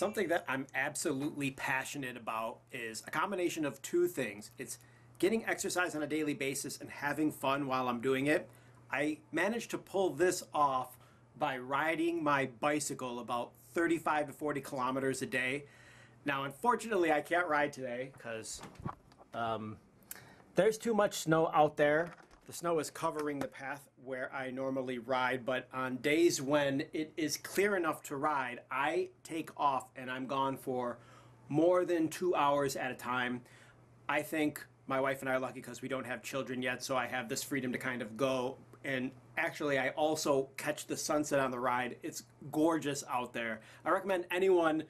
Something that I'm absolutely passionate about is a combination of two things. It's getting exercise on a daily basis and having fun while I'm doing it. I managed to pull this off by riding my bicycle about 35 to 40 kilometers a day. Now, unfortunately, I can't ride today because um, there's too much snow out there the snow is covering the path where I normally ride, but on days when it is clear enough to ride, I take off and I'm gone for more than two hours at a time. I think my wife and I are lucky because we don't have children yet, so I have this freedom to kind of go. And actually, I also catch the sunset on the ride. It's gorgeous out there. I recommend anyone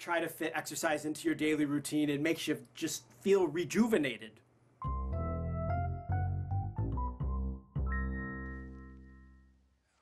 try to fit exercise into your daily routine. It makes you just feel rejuvenated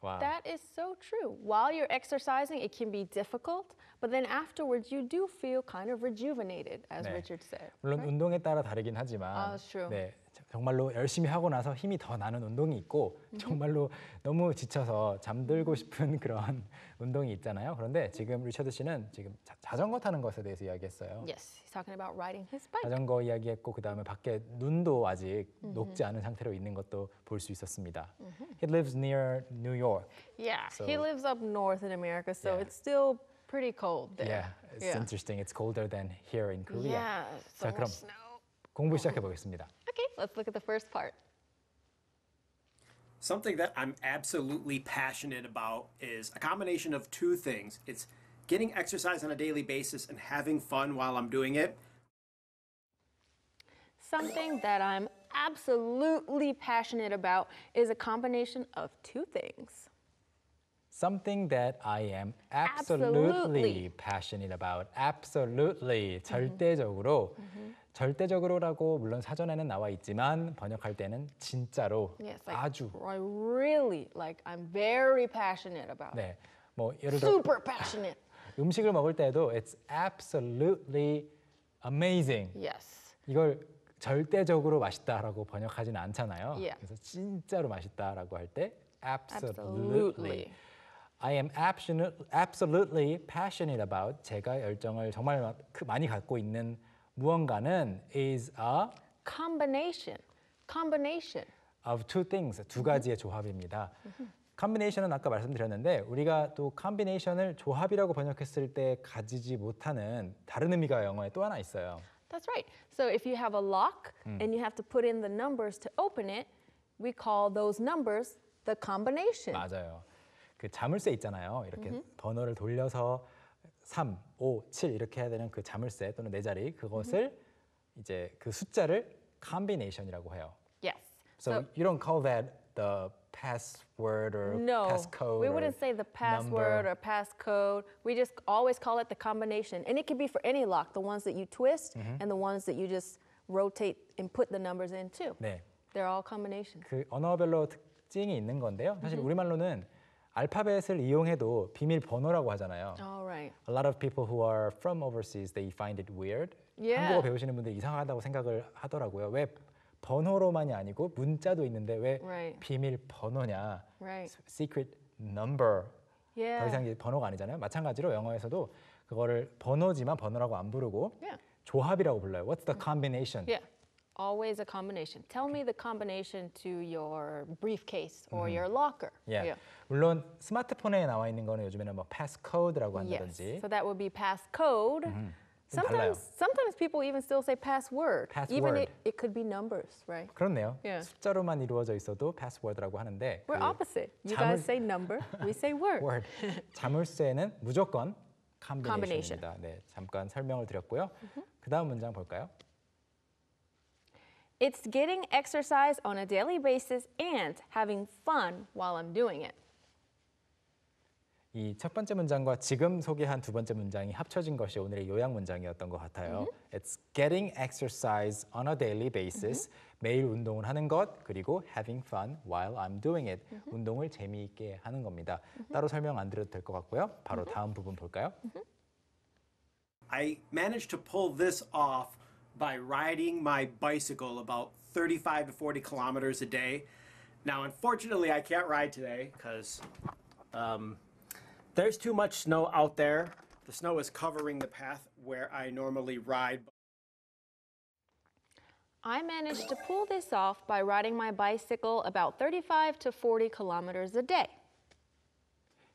Wow. That is so true. While you're exercising, it can be difficult, but then afterwards you do feel kind of rejuvenated, as 네. Richard said. 물론 right? 운동에 따라 다르긴 하지만, 아, true. 네, 정말로 열심히 하고 나서 힘이 더 나는 운동이 있고 정말로 너무 지쳐서 잠들고 싶은 그런 운동이 있잖아요. 그런데 지금 리처드 씨는 지금 자, 자전거 타는 것에 대해서 이야기했어요. Yes, he's talking about riding his bike. 자전거 이야기했고 그다음에 밖에 눈도 아직 녹지 않은 상태로 있는 것도 볼 수 있었습니다. He lives near New York. Yeah, so, he lives up north in America, so yeah. it's still pretty cold there. Yeah, it's yeah. interesting. It's colder than here in Korea. Yeah, so 자, 그럼 snow. 공부 시작해 보겠습니다. Okay, let's look at the first part. Something that I'm absolutely passionate about is a combination of two things. It's getting exercise on a daily basis and having fun while I'm doing it. Something that I'm absolutely passionate about is a combination of two things. something that I am absolutely, absolutely. passionate about. absolutely 절대적으로 절대적으로라고 물론 사전에는 나와 있지만 번역할 때는 진짜로 yes, like, 아주 I really like I'm very passionate about. 네. 뭐 예를 들어 super passionate. 음식을 먹을 때도 it's absolutely amazing. Yes. 이걸 절대적으로 맛있다라고 번역하진 않잖아요. Yeah. 그래서 진짜로 맛있다라고 할 때 absolutely. absolutely. I am absolutely passionate about 제가 열정을 정말 많이 갖고 있는 무언가는 is a combination combination of two things 두 가지의 조합입니다. combination은 아까 말씀드렸는데 우리가 또 combination을 조합이라고 번역했을 때 가지지 못하는 다른 의미가 영어에 또 하나 있어요. That's right. So if you have a lock and you have to put in the numbers to open it, we call those numbers the combination. 맞아요. 그 자물쇠 있잖아요. 이렇게 음흠. 번호를 돌려서 3, 5, 7 이렇게 해야 되는 그 자물쇠 또는 네 자리 그것을 이제 그 숫자를 combination이라고 해요. Yes. So, So- you don't call that the password or No, passcode. we or wouldn't say the password number. or passcode. We just always call it the combination, and it could be for any lock. The ones that you twist and the ones that you just rotate and put the numbers in too. 네. They're all combinations. 그 언어별로 특징이 있는 건데요. 사실 우리말로는 알파벳을 이용해도 비밀 번호라고 하잖아요. Alright. A lot of people who are from overseas they find it weird. Yeah. 한국어 배우시는 분들 이상하다고 생각을 하더라고요. 왜 번호로만이 아니고 문자도 있는데 왜 right. 비밀 번호냐? Right. Secret number. Yeah. 더 이상 이제 번호가 아니잖아요. 마찬가지로 영어에서도 그거를 번호지만 번호라고 안 부르고 yeah. 조합이라고 불러요. What's the combination? Yeah. always a combination. Tell me the combination to your briefcase or mm-hmm. your locker. 예. Yeah. 물론 스마트폰에 나와 있는 거는 요즘에는 뭐 패스코드라고 Yes. So that would be passcode. Mm-hmm. Sometimes, sometimes people even still say password. Even Password. it, it could be numbers, right? 그렇네요. Yeah. 숫자로만 이루어져 있어도 패스워드라고 하는데 We're opposite. You guys say number, we say word. word 자물쇠는 무조건 combination입니다. 네, 잠깐 설명을 드렸고요. Mm-hmm. 그 다음 문장 볼까요? It's getting exercise on a daily basis and having fun while I'm doing it. 이 첫 번째 문장과 지금 소개한 두 번째 문장이 합쳐진 것이 오늘의 요약 문장이었던 것 같아요. Mm-hmm. It's getting exercise on a daily basis. Mm-hmm. 매일 운동을 하는 것 그리고 having fun while I'm doing it. Mm-hmm. 운동을 재미있게 하는 겁니다. 따로 설명 안 드려도 될 것 같고요. 바로 다음 부분 볼까요? I managed to pull this off by riding my bicycle about 35 to 40 kilometers a day. Now, unfortunately, I can't ride today because um, there's too much snow out there. The snow is covering the path where I normally ride. I managed to pull this off by riding my bicycle about 35 to 40 kilometers a day.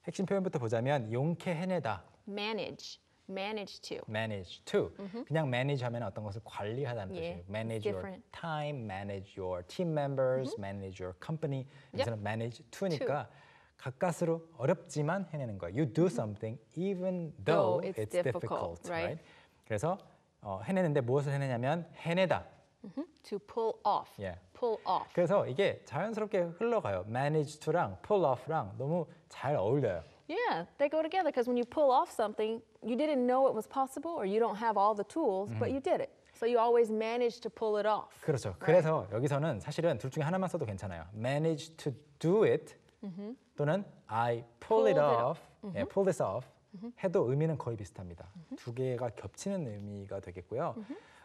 핵심 표현부터 보자면 용케 해내다. Manage. manage to. manage to. 그냥 manage 하면 어떤 것을 관리하다는 예, 뜻이에요. manage your different. time, manage your team members, manage your company. 여기서는 manage to니까 가까스로 어렵지만 해내는 거야. You do something even though, Though it's it's difficult, difficult, right? right? 그래서 어, 해내는데 무엇을 해내냐면 해내다. To pull off. 예. pull off. 그래서 이게 자연스럽게 흘러가요. manage to랑 pull off랑 너무 잘 어울려요. Yeah, they go together because when you pull off something, you didn't know it was possible or you don't have all the tools, but you did it. So you always manage to pull it off. 그렇죠. 그래서 여기서는 사실은 둘 중에 하나만 써도 괜찮아요. manage to do it 또는 I pull Pulled it it off, h pull this off 해도 의미는 거의 비슷합니다. 두 개가 겹치는 의미가 되겠고요.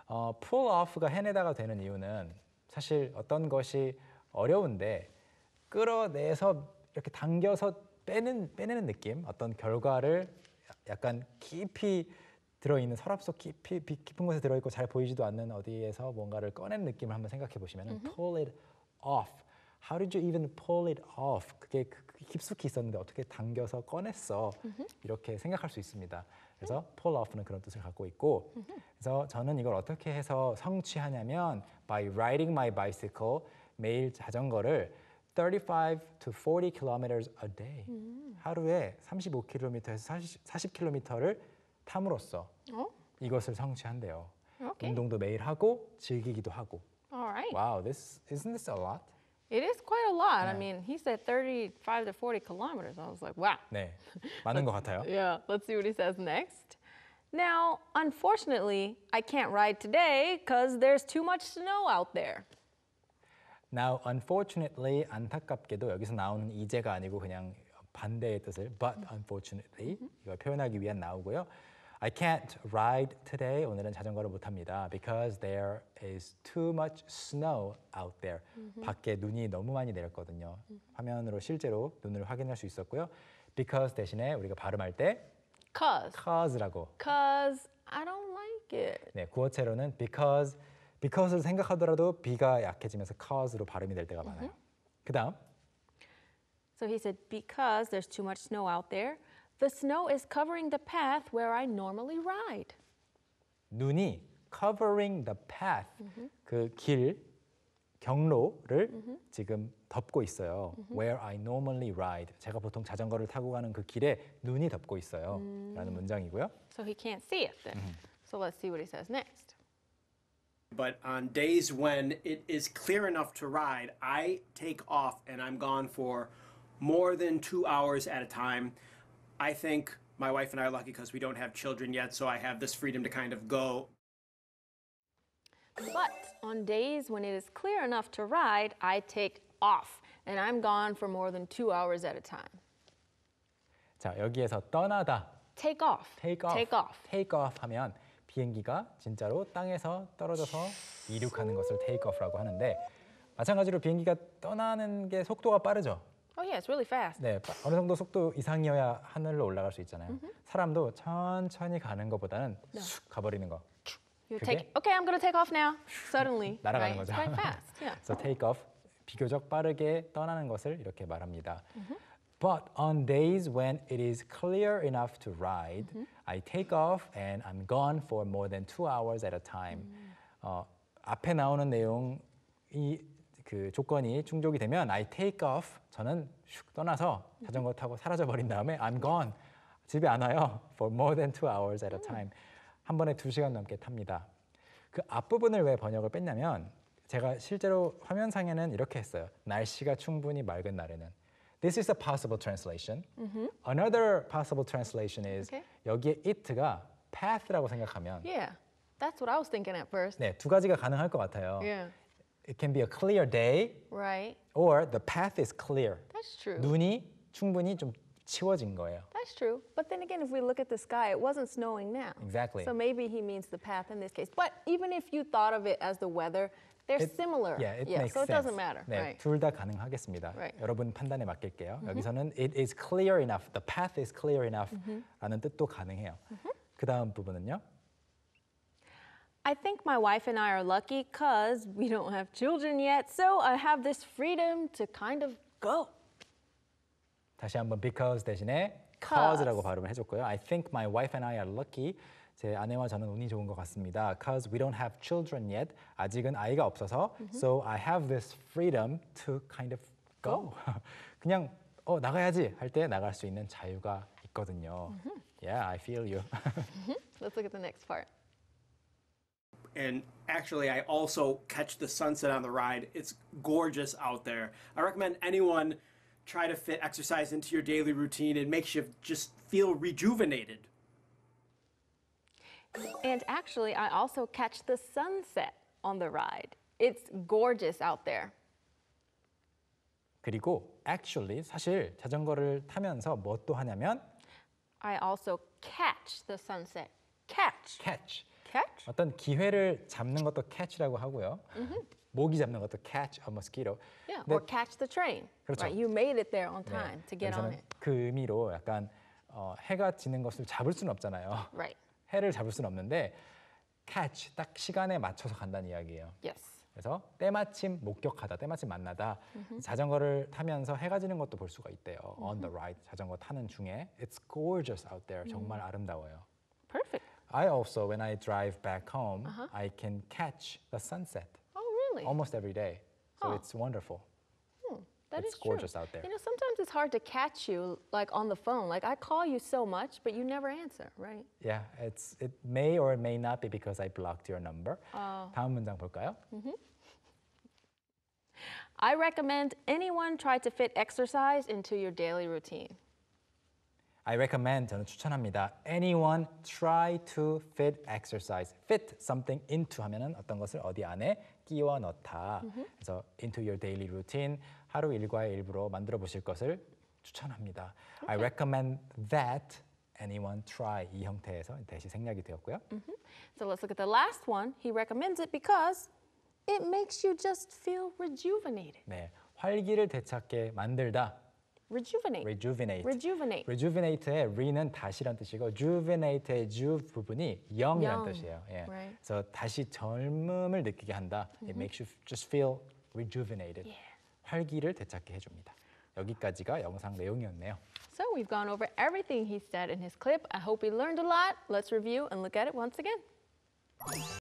어, pull off가 해내다가 되는 이유는 사실 어떤 것이 어려운데 끌어내서 이렇게 당겨서 빼는 빼내는 느낌, 어떤 결과를 약간 깊이 들어있는 서랍 속 깊이 깊은 곳에 들어있고 잘 보이지도 않는 어디에서 뭔가를 꺼낸 느낌을 한번 생각해 보시면 은 pull it off. How did you even pull it off? 그게 그, 그 깊숙이 있었는데 어떻게 당겨서 꺼냈어? 이렇게 생각할 수 있습니다. 그래서 pull off는 그런 뜻을 갖고 있고 그래서 저는 이걸 어떻게 해서 성취하냐면 by riding my bicycle 매일 자전거를 35 to 40 kilometers a day. 음. 하루에 35km에서 40, 40km를 탐으로써 어? 이것을 성취한대요. Okay. 운동도 매일 하고 즐기기도 하고. All right. Wow, this isn't this a lot? It is quite a lot. I mean, he said 35 to 40 kilometers. I was like, wow. 네, 많은 것 같아요. Yeah, let's see what he says next. Now, unfortunately, I can't ride today because there's too much snow out there. Now, unfortunately, 안타깝게도 여기서 나오는 이제가 아니고 그냥 반대의 뜻을 but unfortunately 이걸 표현하기 위한 나오고요. I can't ride today. 오늘은 자전거를 못 합니다. Because there is too much snow out there. 밖에 눈이 너무 많이 내렸거든요. 화면으로 실제로 눈을 확인할 수 있었고요. Because 대신에 우리가 발음할 때 Cause. cause라고. Cause I don't like it. 네, 구어체로는 because because를 생각하더라도 be가 약해지면서 cause로 발음이 될 때가 많아요. 그다음 So he said because there's too much snow out there, the snow is covering the path where I normally ride. 눈이 covering the path 그길 경로를 지금 덮고 있어요. Where I normally ride 제가 보통 자전거를 타고 가는 그 길에 눈이 덮고 있어요라는 문장이고요. So he can't see it then. So let's see what he says next. But on days when it is clear enough to ride, I take off and I'm gone for more than two hours at a time. I think my wife and I are lucky because we don't have children yet, so I have this freedom to kind of go. But on days when it is clear enough to ride, I take off and I'm gone for more than two hours at a time. 자, 여기에서 떠나다. take off. take off. take off. take off 하면 비행기가 진짜로 땅에서 떨어져서 이륙하는 것을 테이크오프라고 하는데 마찬가지로 비행기가 떠나는 게 속도가 빠르죠. Oh yeah, it's really fast. 네, 어느 정도 속도 이상이어야 하늘로 올라갈 수 있잖아요. Mm-hmm. 사람도 천천히 가는 것보다는 no. 네. 쑥 가버리는 거. You take, okay, I'm gonna take off now. Suddenly, 날아가는 right? 거죠. It's quite fast. Yeah. So take off, 비교적 빠르게 떠나는 것을 이렇게 말합니다. Mm-hmm. But on days when it is clear enough to ride, mm -hmm. I take off and I'm gone for more than two hours at a time. 음. 어, 앞에 나오는 내용이 그 조건이 충족이 되면 I take off 저는 슉 떠나서 자전거 타고 사라져 버린 다음에 I'm gone 집에 안 와요 for more than two hours at a time 한 번에 두 시간 넘게 탑니다. 그 앞부분을 왜 번역을 뺐냐면 제가 실제로 화면상에는 이렇게 했어요. 날씨가 충분히 맑은 날에는 This is a possible translation. Mm-hmm. Another possible translation is okay. 여기에 it가 path라고 생각하면 Yeah. That's what I was thinking at first. 네, 두 가지가 가능할 것 같아요. Yeah. It can be a clear day. Right. Or the path is clear. That's true. 눈이 충분히 좀 치워진 거예요. That's true. But then again, if we look at the sky, it wasn't snowing now. Exactly. So maybe he means the path in this case. But even if you thought of it as the weather, they're it, similar. Yeah, it yeah, makes so it doesn't matter. 네, right. 둘다 가능하겠습니다. Right. 여러분 판단에 맡길게요. Mm-hmm. 여기서는 it is clear enough, the path is clear enough라는 mm-hmm. 뜻도 가능해요. Mm-hmm. 그 다음 부분은요. I think my wife and I are lucky because we don't have children yet, so I have this freedom to kind of go. 다시 한번 because 대신에 cause라고 발음을 해줬고요. I think my wife and I are lucky 제 아내와 저는 운이 좋은 것 같습니다. Cause we don't have children yet. 아직은 아이가 없어서. So I have this freedom to kind of go. 그냥 어 나가야지 할 때 나갈 수 있는 자유가 있거든요. Mm-hmm. Yeah, I feel you. Mm-hmm. Let's look at the next part. and actually I also catch the sunset on the ride. It's gorgeous out there. I recommend anyone try to fit exercise into your daily routine It makes you just feel rejuvenated. And actually, I also catch the sunset on the ride. It's gorgeous out there. 그리고 actually 사실 자전거를 타면서 뭣도 하냐면 I also catch the sunset. Catch. catch. catch? 어떤 기회를 잡는 것도 catch라고 하고요. Mm-hmm. 모기 잡는 것도 catch a mosquito. Yeah, 근데, or catch the train. 그렇죠. Right, you made it there on time 네, to get on it. 그 의미로 약간 어, 해가 지는 것을 잡을 수는 없잖아요. Right. 해를 잡을 수는 없는데 catch 딱 시간에 맞춰서 간다는 이야기예요. Yes. 그래서 때마침 목격하다, 때마침 만나다. Mm-hmm. 자전거를 타면서 해가 지는 것도 볼 수가 있대요. Mm-hmm. On the ride 자전거 타는 중에 it's gorgeous out there. 정말 mm-hmm. 아름다워요. Perfect. I also when I drive back home, uh-huh. I can catch the sunset. Oh really? Almost every day. So oh. it's wonderful. That it's gorgeous true. out there. You know, sometimes it's hard to catch you like on the phone. Like I call you so much, but you never answer, right? Yeah, it's it may or it may not be because I blocked your number. Oh. 다음 문장 볼까요? Mm -hmm. I recommend anyone try to fit exercise into your daily routine. I recommend 저는 추천합니다. Anyone try to fit exercise. Fit something into 하면은 어떤 것을 어디 안에 끼워 넣다. Mm -hmm. into your daily routine 하루 일과의 일부로 만들어 보실 것을 추천합니다. I recommend that anyone try 이 형태에서 대시 생략이 되었고요. So let's look at the last one. He recommends it because it makes you just feel rejuvenated. 네, 활기를 되찾게 만들다. rejuvenate. rejuvenate. rejuvenate. rejuvenate의 re는 다시란 뜻이고 juvenate의 ju 부분이 young이란 뜻이에요. 예. Right. 그래서 다시 젊음을 느끼게 한다. It makes you just feel rejuvenated. Yeah. 활기를 되찾게 해줍니다. 여기까지가 영상 내용이었네요. So we've gone over everything he said in his clip. I hope we learned a lot. Let's review and look at it once again.